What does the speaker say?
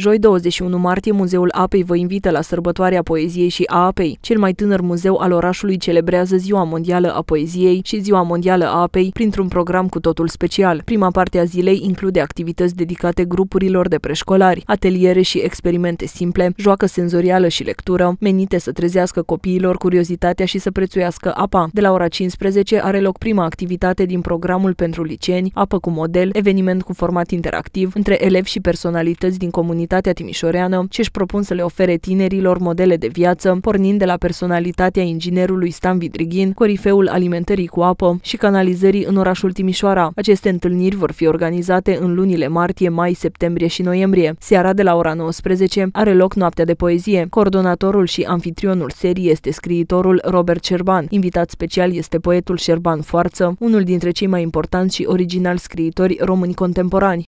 Joi 21 martie, Muzeul Apei vă invită la sărbătoarea poeziei și a apei. Cel mai tânăr muzeu al orașului celebrează Ziua Mondială a Poeziei și Ziua Mondială a Apei printr-un program cu totul special. Prima parte a zilei include activități dedicate grupurilor de preșcolari, ateliere și experimente simple, joacă senzorială și lectură, menite să trezească copiilor curiozitatea și să prețuiască apa. De la ora 15 are loc prima activitate din programul pentru liceni, apă cu model, eveniment cu format interactiv, între elevi și personalități din comunitate Comunitatea Timișoreană și își propun să le ofere tinerilor modele de viață, pornind de la personalitatea inginerului Stan Vidrighin, corifeul alimentării cu apă și canalizării în orașul Timișoara. Aceste întâlniri vor fi organizate în lunile martie, mai, septembrie și noiembrie. Seara de la ora 19 are loc noaptea de poezie. Coordonatorul și anfitrionul serii este scriitorul Robert Șerban. Invitat special este poetul Șerban Foarță, unul dintre cei mai importanți și originali scriitori români contemporani.